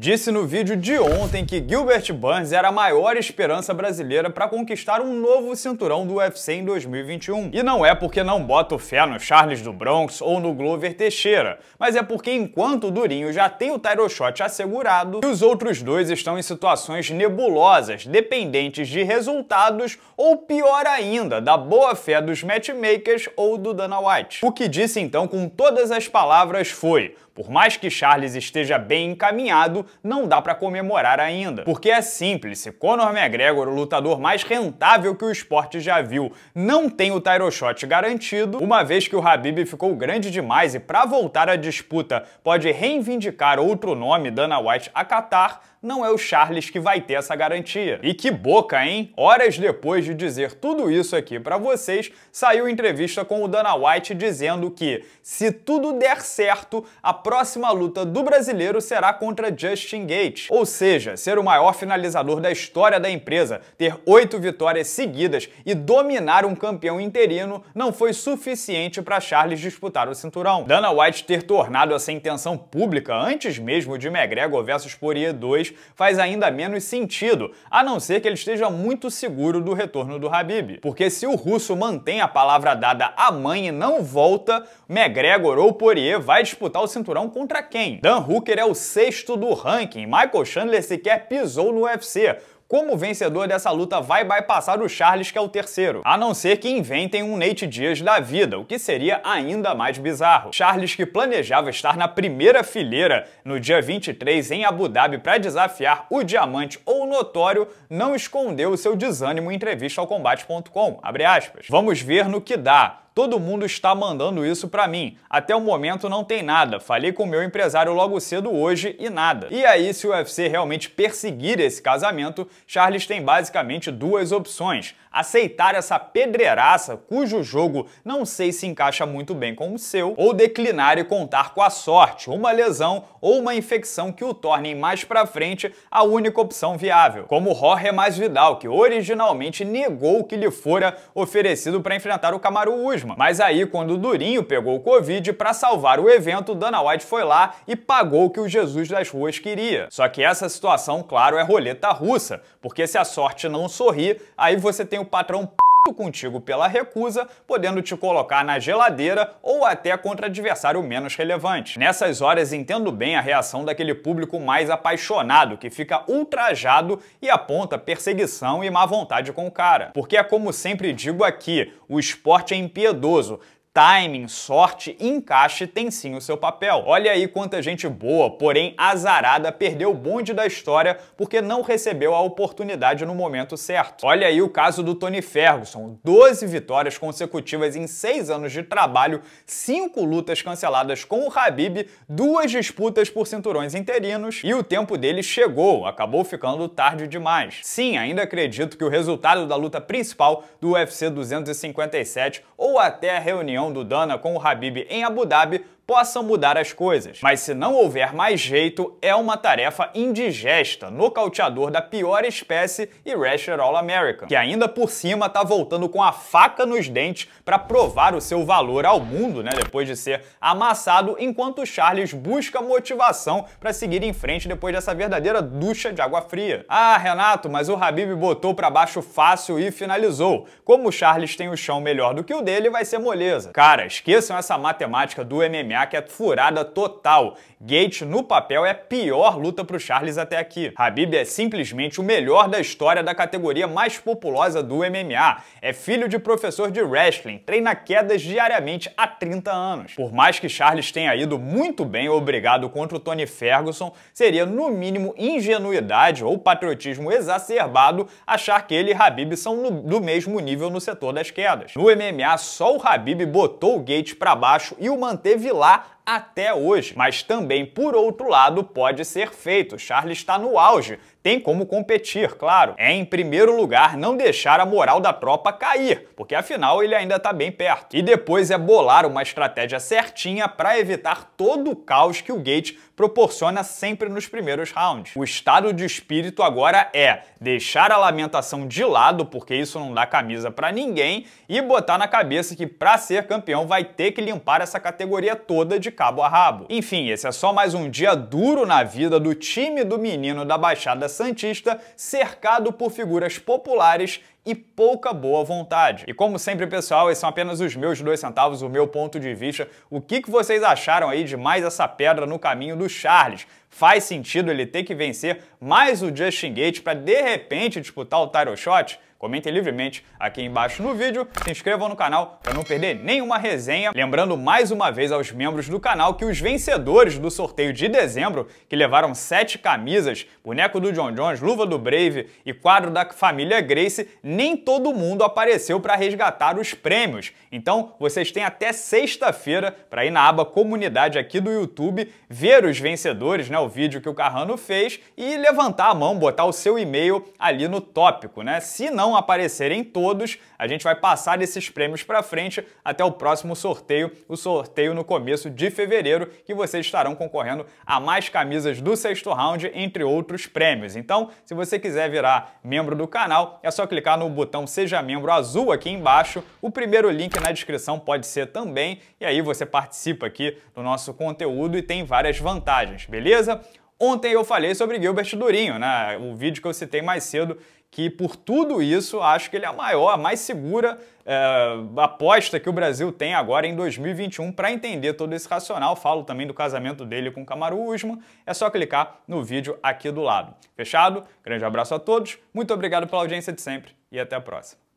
disse no vídeo de ontem que Gilbert Burns era a maior esperança brasileira para conquistar um novo cinturão do UFC em 2021. E não é porque não bota fé no Charles do Bronx ou no Glover Teixeira, mas é porque enquanto o Durinho já tem o title shot assegurado, os outros dois estão em situações nebulosas, dependentes de resultados ou pior ainda, da boa fé dos matchmakers ou do Dana White. O que disse então com todas as palavras foi: por mais que Charles esteja bem encaminhado, não dá para comemorar ainda. Porque é simples, se Conor McGregor, o lutador mais rentável que o esporte já viu, não tem o title shot garantido, uma vez que o Habib ficou grande demais e para voltar à disputa pode reivindicar outro nome, Dana White, a Qatar, não é o Charles que vai ter essa garantia. E que boca, hein? Horas depois de dizer tudo isso aqui para vocês, saiu entrevista com o Dana White dizendo que, se tudo der certo, a próxima luta do brasileiro será contra Justin Gates, ou seja, ser o maior finalizador da história da empresa, ter oito vitórias seguidas e dominar um campeão interino não foi suficiente para Charles disputar o cinturão. Dana White ter tornado essa intenção pública antes mesmo de McGregor versus Poirier 2 faz ainda menos sentido, a não ser que ele esteja muito seguro do retorno do Habib. Porque se o russo mantém a palavra dada à mãe e não volta, McGregor ou Poirier vai disputar o cinturão contra quem? Dan Hooker é o sexto do ranking, Michael Chandler sequer pisou no UFC, como vencedor dessa luta vai bypassar o Charles, que é o terceiro, a não ser que inventem um Nate Diaz da vida, o que seria ainda mais bizarro. Charles, que planejava estar na primeira fileira no dia 23 em Abu Dhabi para desafiar o diamante ou notório, não escondeu o seu desânimo em entrevista ao combate.com. Vamos ver no que dá. Todo mundo está mandando isso para mim. Até o momento não tem nada. Falei com meu empresário logo cedo hoje e nada. E aí, se o UFC realmente perseguir esse casamento, Charles tem basicamente duas opções: aceitar essa pedreiraça cujo jogo não sei se encaixa muito bem com o seu, ou declinar e contar com a sorte, uma lesão ou uma infecção que o tornem mais para frente a única opção viável. Como Jorge Vidal, que originalmente negou que lhe fora oferecido para enfrentar o Kamaru Usman mas aí, quando o Durinho pegou o Covid, para salvar o evento, Dana White foi lá e pagou o que o Jesus das ruas queria. Só que essa situação, claro, é roleta russa, porque se a sorte não sorrir, aí você tem o patrão p contigo pela recusa, podendo te colocar na geladeira ou até contra adversário menos relevante. Nessas horas entendo bem a reação daquele público mais apaixonado, que fica ultrajado e aponta perseguição e má vontade com o cara. Porque é como sempre digo aqui, o esporte é impiedoso, timing, sorte e encaixe tem sim o seu papel. Olha aí quanta gente boa, porém azarada, perdeu o bonde da história porque não recebeu a oportunidade no momento certo. Olha aí o caso do Tony Ferguson, 12 vitórias consecutivas em 6 anos de trabalho, 5 lutas canceladas com o Habib, duas disputas por cinturões interinos e o tempo dele chegou, acabou ficando tarde demais. Sim, ainda acredito que o resultado da luta principal do UFC 257 ou até a reunião reunião do Dana com o Habib em Abu Dhabi possam mudar as coisas. Mas se não houver mais jeito, é uma tarefa indigesta, nocauteador da pior espécie e Rasher All American, que ainda por cima tá voltando com a faca nos dentes para provar o seu valor ao mundo, né, depois de ser amassado, enquanto Charles busca motivação para seguir em frente depois dessa verdadeira ducha de água fria. Ah, Renato, mas o Habib botou para baixo fácil e finalizou. Como o Charles tem o chão melhor do que o dele, vai ser moleza. Cara, esqueçam essa matemática do MMA que é furada total. Gates, no papel, é a pior luta para o Charles até aqui. Habib é simplesmente o melhor da história da categoria mais populosa do MMA. É filho de professor de wrestling, treina quedas diariamente há 30 anos. Por mais que Charles tenha ido muito bem, obrigado, contra o Tony Ferguson, seria no mínimo ingenuidade ou patriotismo exacerbado achar que ele e Habib são no, do mesmo nível no setor das quedas. No MMA, só o Habib botou o Gates para baixo e o manteve lá lá até hoje. Mas também, por outro lado, pode ser feito. Charles está no auge, tem como competir, claro. É, em primeiro lugar, não deixar a moral da tropa cair, porque afinal ele ainda está bem perto. E depois é bolar uma estratégia certinha para evitar todo o caos que o Gates proporciona sempre nos primeiros rounds. O estado de espírito agora é deixar a lamentação de lado, porque isso não dá camisa para ninguém, e botar na cabeça que para ser campeão vai ter que limpar essa categoria toda de cabo a rabo. Enfim, esse é só mais um dia duro na vida do time do menino da Baixada Santista, cercado por figuras populares e pouca boa vontade. E como sempre, pessoal, esses são apenas os meus dois centavos, o meu ponto de vista. O que, que vocês acharam aí de mais essa pedra no caminho do Charles? Faz sentido ele ter que vencer mais o Justin Gates para de repente disputar o title shot? Comentem livremente aqui embaixo no vídeo, se inscrevam no canal para não perder nenhuma resenha. Lembrando mais uma vez aos membros do canal que os vencedores do sorteio de dezembro, que levaram sete camisas, boneco do John Jones, luva do Brave e quadro da família Grace, nem todo mundo apareceu para resgatar os prêmios. Então vocês têm até sexta-feira para ir na aba comunidade aqui do YouTube, ver os vencedores, né, o vídeo que o Carrano fez e levantar a mão, botar o seu e-mail ali no tópico, né? Se não não aparecerem todos, a gente vai passar esses prêmios para frente até o próximo sorteio, o sorteio no começo de fevereiro, que vocês estarão concorrendo a mais camisas do sexto round, entre outros prêmios. Então, se você quiser virar membro do canal, é só clicar no botão Seja Membro azul aqui embaixo. O primeiro link na descrição pode ser também, e aí você participa aqui do nosso conteúdo e tem várias vantagens, beleza? Ontem eu falei sobre Gilbert Durinho, né? O vídeo que eu citei mais cedo que por tudo isso acho que ele é a maior, a mais segura é, aposta que o Brasil tem agora em 2021 para entender todo esse racional. Falo também do casamento dele com o Camaro Usman. É só clicar no vídeo aqui do lado. Fechado? Grande abraço a todos, muito obrigado pela audiência de sempre e até a próxima.